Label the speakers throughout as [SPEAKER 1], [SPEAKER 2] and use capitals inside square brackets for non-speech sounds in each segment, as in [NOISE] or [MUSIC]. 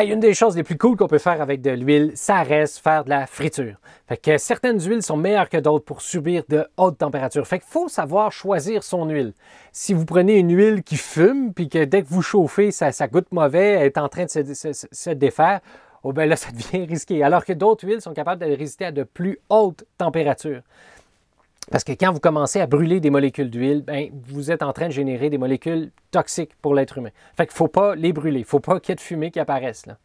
[SPEAKER 1] une des choses les plus cool qu'on peut faire avec de l'huile, ça reste faire de la friture. Fait que certaines huiles sont meilleures que d'autres pour subir de hautes températures. Fait qu'il faut savoir choisir son huile. Si vous prenez une huile qui fume, puis que dès que vous chauffez, ça, ça goûte mauvais, elle est en train de se, défaire, oh ben là, [LAUGHS] ça devient risqué. Alors que d'autres huiles sont capables de résister à de plus hautes températures. Parce que quand vous commencez à brûler des molécules d'huile, ben, vous êtes en train de générer des molécules toxiques pour l'être humain. Fait qu'il ne faut pas les brûler. Il ne faut pas qu'il y ait de fumée qui apparaisse. Là.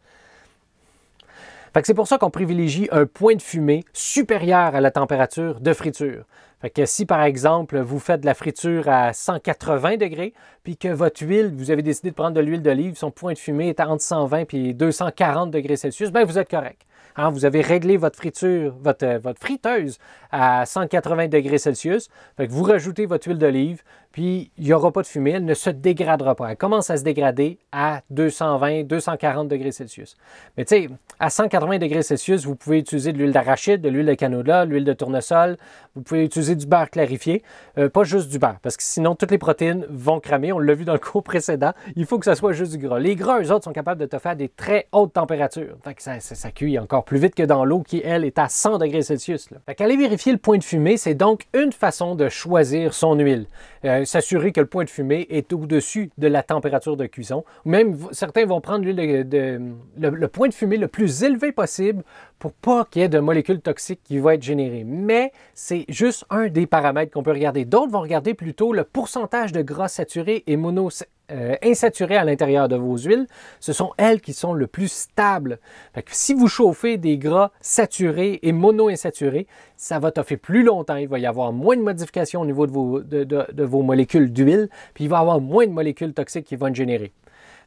[SPEAKER 1] Fait que c'est pour ça qu'on privilégie un point de fumée supérieur à la température de friture. Fait que si par exemple vous faites de la friture à 180 degrés, puis que votre huile, vous avez décidé de prendre de l'huile d'olive, son point de fumée est à entre 120 et 240 degrés Celsius, ben vous êtes correct. Hein, vous avez réglé votre friture, votre, euh, votre friteuse à 180 degrés Celsius. vous rajoutez votre huile d'olive, puis il n'y aura pas de fumée, elle ne se dégradera pas. Elle commence à se dégrader à 220, 240 degrés Celsius. Mais tu sais, à 180 degrés Celsius, vous pouvez utiliser de l'huile d'arachide, de l'huile de canola, l'huile de tournesol. Vous pouvez utiliser du beurre clarifié, euh, pas juste du beurre, parce que sinon toutes les protéines vont cramer. On l'a vu dans le cours précédent. Il faut que ce soit juste du gras. Les gras, eux autres, sont capables de te faire des très hautes températures. ça, ça, ça cuit encore plus vite que dans l'eau qui, elle, est à 100 degrés Celsius. aller vérifier le point de fumée, c'est donc une façon de choisir son huile. Euh, s'assurer que le point de fumée est au-dessus de la température de cuisson. Même certains vont prendre le, point de fumée le plus élevé possible pour pas qu'il y ait de molécules toxiques qui vont être générées. Mais c'est juste un des paramètres qu'on peut regarder. D'autres vont regarder plutôt le pourcentage de gras saturé et mono euh, insaturées à l'intérieur de vos huiles, ce sont elles qui sont le plus stables. si vous chauffez des gras saturés et monoinsaturés, ça va toffer plus longtemps. Il va y avoir moins de modifications au niveau de vos, de, de, vos molécules d'huile, puis il va y avoir moins de molécules toxiques qui vont générer.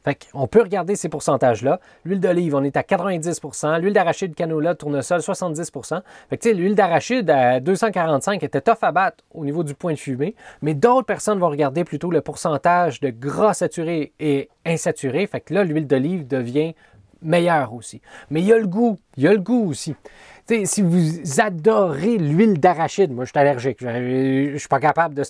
[SPEAKER 1] Fait on peut regarder ces pourcentages-là. L'huile d'olive, on est à 90 L'huile d'arachide, canola, tournesol, 70 Fait que, l'huile d'arachide à 245 était tough à battre au niveau du point de fumée, mais d'autres personnes vont regarder plutôt le pourcentage de gras saturé et insaturé. Fait que là, l'huile d'olive devient meilleure aussi. Mais il y a le goût, il y a le goût aussi. si vous adorez l'huile d'arachide, moi je suis allergique, je ne suis pas capable de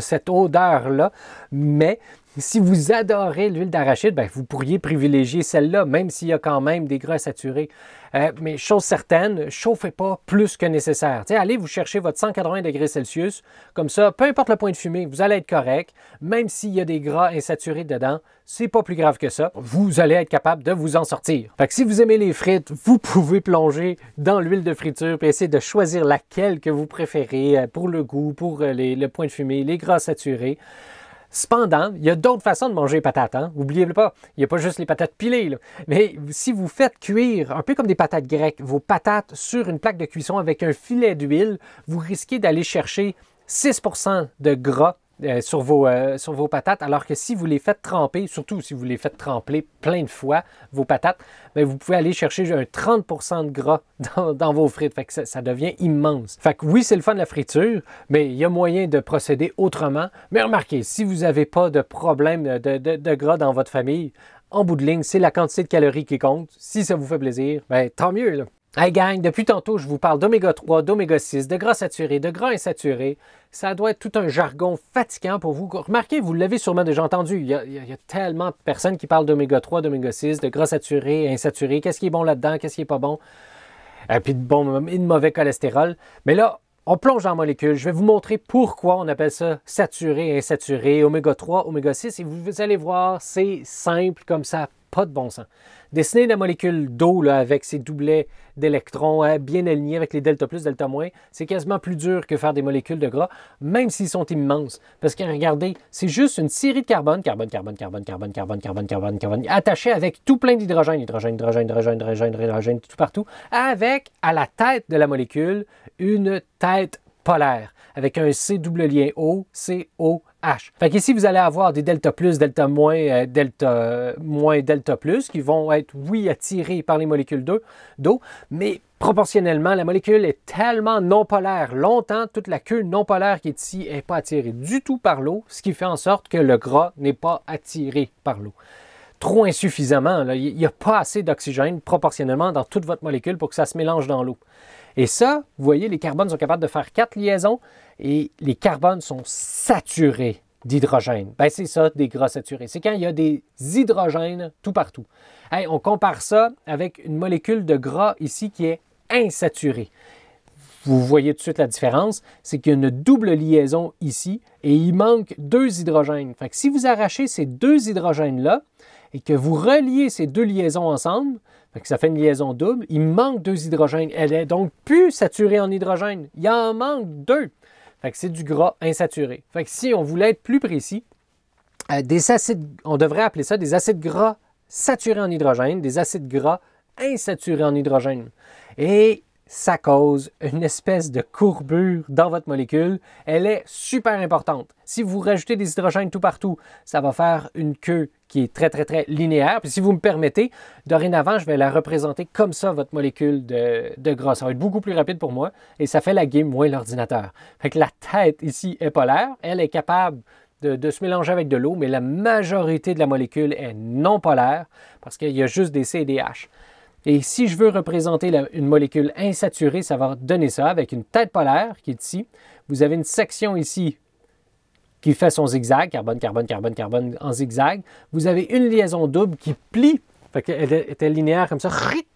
[SPEAKER 1] cette odeur-là, mais si vous adorez l'huile d'arachide, ben, vous pourriez privilégier celle-là, même s'il y a quand même des gras saturés. Euh, mais chose certaine, chauffez pas plus que nécessaire. allez vous chercher votre 180 degrés Celsius, comme ça, peu importe le point de fumée, vous allez être correct, même s'il y a des gras insaturés dedans, c'est pas plus grave que ça. Vous allez être capable de vous en sortir. Fait que si vous aimez les frites, vous pouvez plonger dans l'huile de friture et essayer de choisir laquelle que vous préférez euh, pour le goût, pour euh, les, le point de fumée, les gras saturés. Cependant, il y a d'autres façons de manger les patates. N'oubliez hein. le pas, il n'y a pas juste les patates pilées. Mais si vous faites cuire, un peu comme des patates grecques, vos patates sur une plaque de cuisson avec un filet d'huile, vous risquez d'aller chercher 6 de gras euh, sur, vos, euh, sur vos patates, alors que si vous les faites tremper, surtout si vous les faites tremper plein de fois, vos patates, ben, vous pouvez aller chercher un 30% de gras [LAUGHS] dans, vos frites. Fait que ça, devient immense. Fait que oui, c'est le fun de la friture, mais il y a moyen de procéder autrement. Mais remarquez, si vous n'avez pas de problème de, gras dans votre famille, en bout de ligne, c'est la quantité de calories qui compte. Si ça vous fait plaisir, ben, tant mieux. Hey gang, depuis tantôt, je vous parle d'oméga 3, d'oméga 6, de gras saturé, de gras insaturé. Ça doit être tout un jargon fatigant pour vous. Remarquez, vous l'avez sûrement déjà entendu. Il y, a, tellement de personnes qui parlent d'oméga 3, d'oméga 6, de gras saturé, insaturé. Qu'est-ce qui est bon là-dedans? Qu'est-ce qui est pas bon? Et puis de bon et de mauvais cholestérol. Mais là, on plonge en molécules. Je vais vous montrer pourquoi on appelle ça saturé, insaturé, oméga 3, oméga 6. Et vous allez voir, c'est simple comme ça pas de bon sens. Dessiner la molécule d'eau avec ses doublets d'électrons hein, bien alignés avec les delta plus, delta moins, c'est quasiment plus dur que faire des molécules de gras, même s'ils sont immenses. Parce que regardez, c'est juste une série de carbone, carbone, carbone, carbone, carbone, carbone, carbone, carbone, carbone, attaché avec tout plein d'hydrogène, hydrogène, hydrogène, hydrogène, hydrogène, hydrogène, tout partout, avec à la tête de la molécule une tête polaire avec un C double lien O, CO Ici, Fait vous allez avoir des delta plus, delta moins, euh, delta moins, delta plus, qui vont être, oui, attirés par les molécules d'eau, mais proportionnellement, la molécule est tellement non polaire longtemps, toute la queue non polaire qui est ici n'est pas attirée du tout par l'eau, ce qui fait en sorte que le gras n'est pas attiré par l'eau trop insuffisamment. Il n'y a pas assez d'oxygène proportionnellement dans toute votre molécule pour que ça se mélange dans l'eau. Et ça, vous voyez, les carbones sont capables de faire quatre liaisons et les carbones sont saturés d'hydrogène. Ben, c'est ça, des gras saturés. C'est quand il y a des hydrogènes tout partout. on compare ça avec une molécule de gras ici qui est insaturée. Vous voyez tout de suite la différence, c'est qu'il y a une double liaison ici et il manque deux hydrogènes. Fait si vous arrachez ces deux hydrogènes-là, et que vous reliez ces deux liaisons ensemble, que ça fait une liaison double, il manque deux hydrogènes. Elle est donc plus saturée en hydrogène. Il en manque deux. Fait que c'est du gras insaturé. Fait que si on voulait être plus précis, euh, des acides, on devrait appeler ça des acides gras saturés en hydrogène, des acides gras insaturés en hydrogène. Et ça cause une espèce de courbure dans votre molécule. Elle est super importante. Si vous rajoutez des hydrogènes tout partout, ça va faire une queue qui est très, très, très linéaire. Puis si vous me permettez, dorénavant, je vais la représenter comme ça, votre molécule de, de gras. Ça va être beaucoup plus rapide pour moi et ça fait la game moins l'ordinateur. Fait que la tête ici est polaire. Elle est capable de, de, se mélanger avec de l'eau, mais la majorité de la molécule est non polaire parce qu'il y a juste des C et des H. Et si je veux représenter une molécule insaturée, ça va donner ça avec une tête polaire qui est ici. Vous avez une section ici qui fait son zigzag, carbone, carbone, carbone, carbone en zigzag. Vous avez une liaison double qui plie, Elle qu'elle était linéaire comme ça,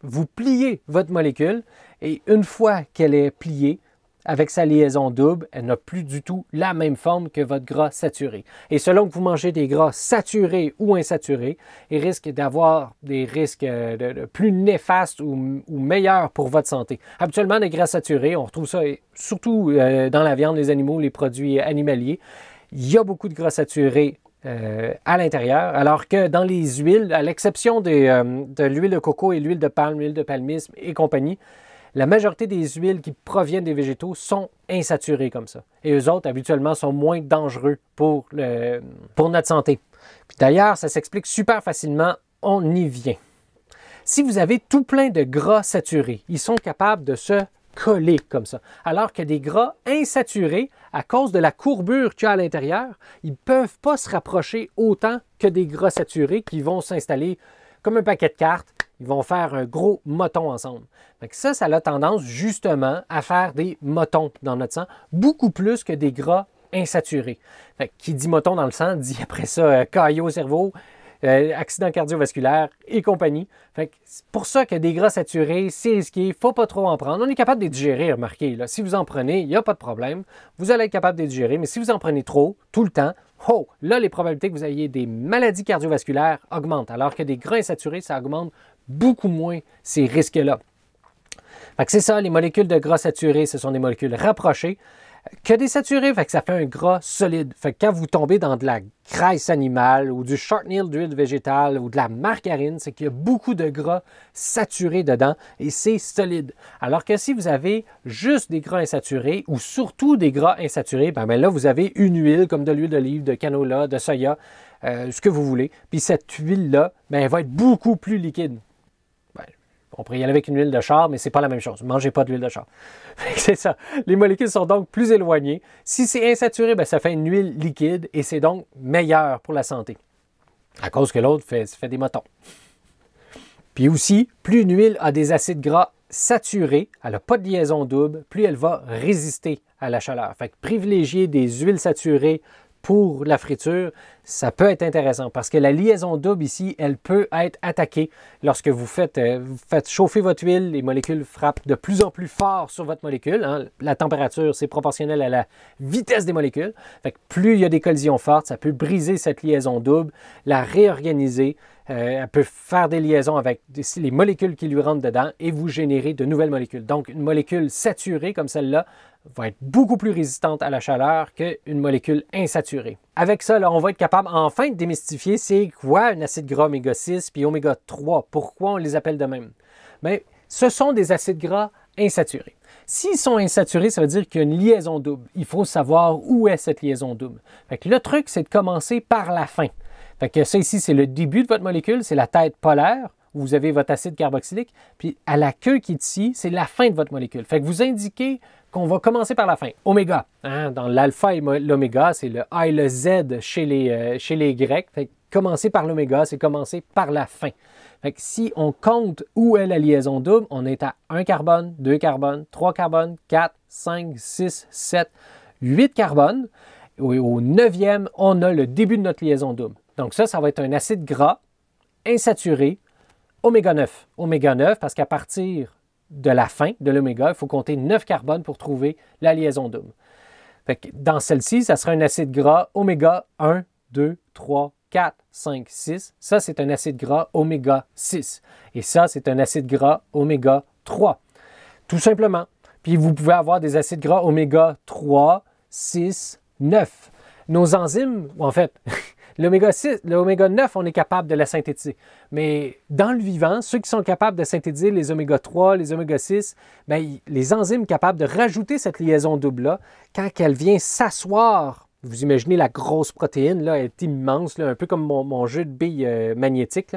[SPEAKER 1] vous pliez votre molécule et une fois qu'elle est pliée, avec sa liaison double, elle n'a plus du tout la même forme que votre gras saturé. Et selon que vous mangez des gras saturés ou insaturés, il risque d'avoir des risques euh, plus néfastes ou, meilleurs pour votre santé. Habituellement, les gras saturés, on retrouve ça surtout euh, dans la viande, les animaux, les produits animaliers. Il y a beaucoup de gras saturés euh, à l'intérieur, alors que dans les huiles, à l'exception de l'huile de coco et l'huile de palme, l'huile de palmisme et compagnie, la majorité des huiles qui proviennent des végétaux sont insaturées comme ça. Et eux autres, habituellement, sont moins dangereux pour, pour notre santé. d'ailleurs, ça s'explique super facilement, on y vient. Si vous avez tout plein de gras saturés, ils sont capables de se coller comme ça. Alors que des gras insaturés, à cause de la courbure qu'il y a à l'intérieur, ils ne peuvent pas se rapprocher autant que des gras saturés qui vont s'installer comme un paquet de cartes ils vont faire un gros moton ensemble. Donc ça, ça a tendance justement à faire des motons dans notre sang, beaucoup plus que des gras insaturés. qui dit moton dans le sang dit après ça euh, caillot au cerveau, euh, accident cardiovasculaire et compagnie. Fait c'est pour ça que des gras saturés, c'est risqué, faut pas trop en prendre. On est capable de les digérer, remarquez. Si vous en prenez, il n'y a pas de problème. Vous allez être capable de les digérer, mais si vous en prenez trop, tout le temps, oh, là, les probabilités que vous ayez des maladies cardiovasculaires augmentent, alors que des gras insaturés, ça augmente beaucoup moins ces risques-là. C'est ça, les molécules de gras saturés, ce sont des molécules rapprochées que des saturés, fait ça fait un gras solide. Fait quand vous tombez dans de la graisse animale ou du shortening d'huile végétale ou de la margarine, c'est qu'il y a beaucoup de gras saturés dedans et c'est solide. Alors que si vous avez juste des gras insaturés ou surtout des gras insaturés, ben, ben là vous avez une huile comme de l'huile d'olive, de canola, de soya, euh, ce que vous voulez. Puis cette huile là, ben, elle va être beaucoup plus liquide. On pourrait y aller avec une huile de char, mais c'est pas la même chose. Mangez pas d'huile de, char. [LAUGHS] c'est ça. Les molécules sont donc plus éloignées. Si c'est insaturé, ben, ça fait une huile liquide et c'est donc meilleur pour la santé. À cause que l'autre fait, fait des motons. Puis aussi, plus une huile a des acides gras saturés, elle n'a pas de liaison double, plus elle va résister à la chaleur. Fait que privilégier des huiles saturées pour la friture, ça peut être intéressant parce que la liaison double ici, elle peut être attaquée lorsque vous faites, euh, chauffer votre huile, les molécules frappent de plus en plus fort sur votre molécule. Hein. La température, c'est proportionnel à la vitesse des molécules. plus il y a des collisions fortes, ça peut briser cette liaison double, la réorganiser, euh, elle peut faire des liaisons avec les molécules qui lui rentrent dedans et vous générer de nouvelles molécules. Donc, une molécule saturée comme celle-là va être beaucoup plus résistante à la chaleur qu'une molécule insaturée. Avec ça, on va être capable enfin de démystifier c'est quoi un acide gras oméga 6 puis oméga 3, pourquoi on les appelle de même. Mais ce sont des acides gras insaturés. S'ils sont insaturés, ça veut dire qu'il y a une liaison double. Il faut savoir où est cette liaison double. Fait le truc, c'est de commencer par la fin. Fait que ça ici, c'est le début de votre molécule, c'est la tête polaire où vous avez votre acide carboxylique, puis à la queue qui est ici, c'est la fin de votre molécule. Fait que vous indiquez qu'on va commencer par la fin. Oméga. Hein, dans l'alpha et l'oméga, c'est le A et le Z chez les, euh, chez les Grecs. Fait commencer par l'oméga, c'est commencer par la fin. Fait que si on compte où est la liaison double, on est à 1 carbone, 2 carbone, 3 carbone, 4, 5, 6, 7, 8 carbone Et au neuvième, on a le début de notre liaison double. Donc ça, ça va être un acide gras insaturé, oméga 9. Oméga 9 parce qu'à partir de la fin de l'oméga, il faut compter 9 carbones pour trouver la liaison d'homme. dans celle-ci, ça sera un acide gras oméga 1, 2, 3, 4, 5, 6. Ça, c'est un acide gras oméga 6. Et ça, c'est un acide gras oméga 3. Tout simplement. Puis vous pouvez avoir des acides gras oméga 3, 6, 9. Nos enzymes, en fait, [LAUGHS] L'oméga 9, on est capable de la synthétiser. Mais dans le vivant, ceux qui sont capables de synthétiser les oméga 3, les oméga 6, bien, les enzymes capables de rajouter cette liaison double-là, quand elle vient s'asseoir vous imaginez la grosse protéine, là, elle est immense, un peu comme mon, jeu de billes magnétiques. Euh, magnétique.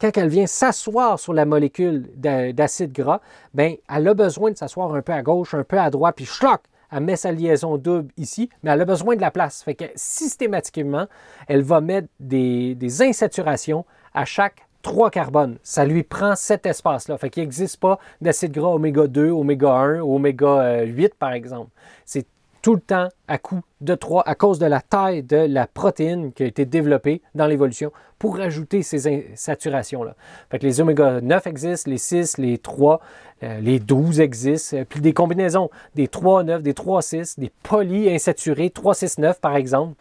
[SPEAKER 1] Quand elle vient s'asseoir sur la molécule d'acide gras, ben, elle a besoin de s'asseoir un peu à gauche, un peu à droite, puis choc, elle met sa liaison double ici, mais elle a besoin de la place. Fait que systématiquement, elle va mettre des, insaturations à chaque 3 carbones. Ça lui prend cet espace-là. Fait qu'il n'existe pas d'acide gras oméga 2, oméga 1, oméga 8, euh, par exemple. C'est tout le temps à coup de 3 à cause de la taille de la protéine qui a été développée dans l'évolution pour rajouter ces insaturations là Fait les oméga 9 existent, les 6, les 3, euh, les 12 existent, euh, puis des combinaisons des 3 9, des 3 6, des polyinsaturés 3 6 9 par exemple.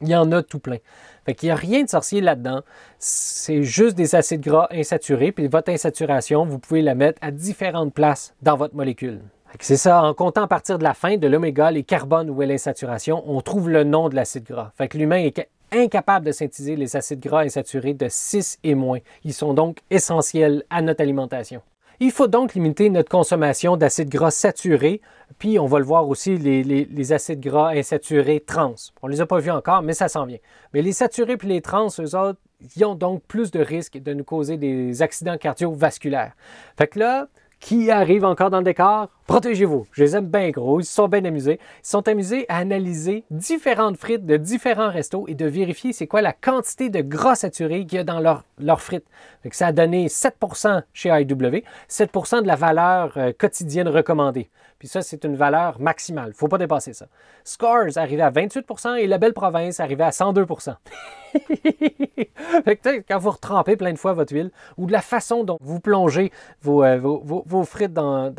[SPEAKER 1] Il y en a tout plein. Fait qu'il n'y a rien de sorcier là-dedans. C'est juste des acides gras insaturés, puis votre insaturation, vous pouvez la mettre à différentes places dans votre molécule. C'est ça, en comptant à partir de la fin de l'oméga, les carbones ou l'insaturation, on trouve le nom de l'acide gras. Fait que l'humain est incapable de synthétiser les acides gras insaturés de 6 et moins. Ils sont donc essentiels à notre alimentation. Il faut donc limiter notre consommation d'acides gras saturés, puis on va le voir aussi, les, acides gras insaturés trans. On ne les a pas vus encore, mais ça s'en vient. Mais les saturés puis les trans, eux autres, ils ont donc plus de risques de nous causer des accidents cardiovasculaires. Fait que là, qui arrive encore dans le décor? Protégez-vous. Je les aime bien gros. Ils sont bien amusés. Ils sont amusés à analyser différentes frites de différents restos et de vérifier c'est quoi la quantité de gras saturé qu'il y a dans leurs leur frites. Donc, ça a donné 7 chez IW, 7 de la valeur euh, quotidienne recommandée. Puis ça, c'est une valeur maximale. Il ne faut pas dépasser ça. Scores arrivait à 28 et La Belle Province arrivait à 102 [LAUGHS] quand vous retrempez plein de fois votre huile ou de la façon dont vous plongez vos, euh, vos, frites dans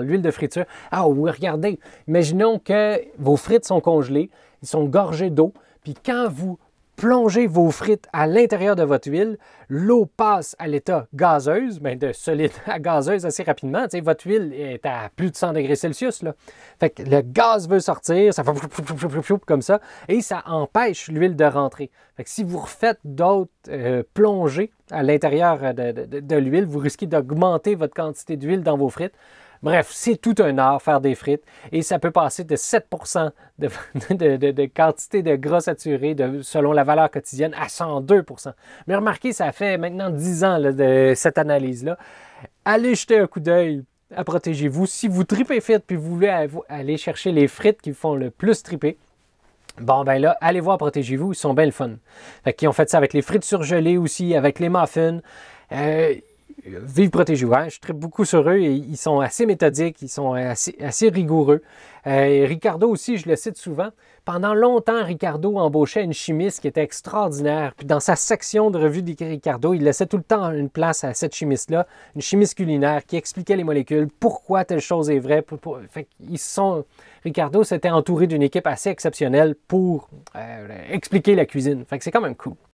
[SPEAKER 1] l'huile de friture. Ah oh, oui, regardez, imaginons que vos frites sont congelées, ils sont gorgés d'eau, puis quand vous plongez vos frites à l'intérieur de votre huile, l'eau passe à l'état gazeuse, mais ben, de solide [LAUGHS] à gazeuse assez rapidement. votre huile est à plus de 100 degrés Celsius. Fait que le gaz veut sortir, ça fait comme ça, et ça empêche l'huile de rentrer. Fait que si vous refaites d'autres euh, plongées à l'intérieur euh, de l'huile, vous risquez d'augmenter votre quantité d'huile dans vos frites. Bref, c'est tout un art faire des frites et ça peut passer de 7 [LAUGHS] de, quantité de gras saturé selon la valeur quotidienne à 102 Mais remarquez, ça fait maintenant 10 ans de cette analyse-là. Allez jeter un coup d'œil à Protégez-vous. Si vous tripez frites puis vous voulez aller chercher les frites qui font le plus triper, Bon, ben là, allez voir Protégez-vous, ils sont bien le fun. Fait qu'ils ont fait ça avec les frites surgelées aussi, avec les muffins. Euh, Vive Protégé Ouvert. Je tripe beaucoup sur eux. Et ils sont assez méthodiques, ils sont assez, rigoureux. Euh, Ricardo aussi, je le cite souvent. Pendant longtemps, Ricardo embauchait une chimiste qui était extraordinaire. Puis dans sa section de revue de Ricardo, il laissait tout le temps une place à cette chimiste-là, une chimiste culinaire qui expliquait les molécules, pourquoi telle chose est vraie. ils sont... Ricardo s'était entouré d'une équipe assez exceptionnelle pour euh, expliquer la cuisine. c'est quand même cool.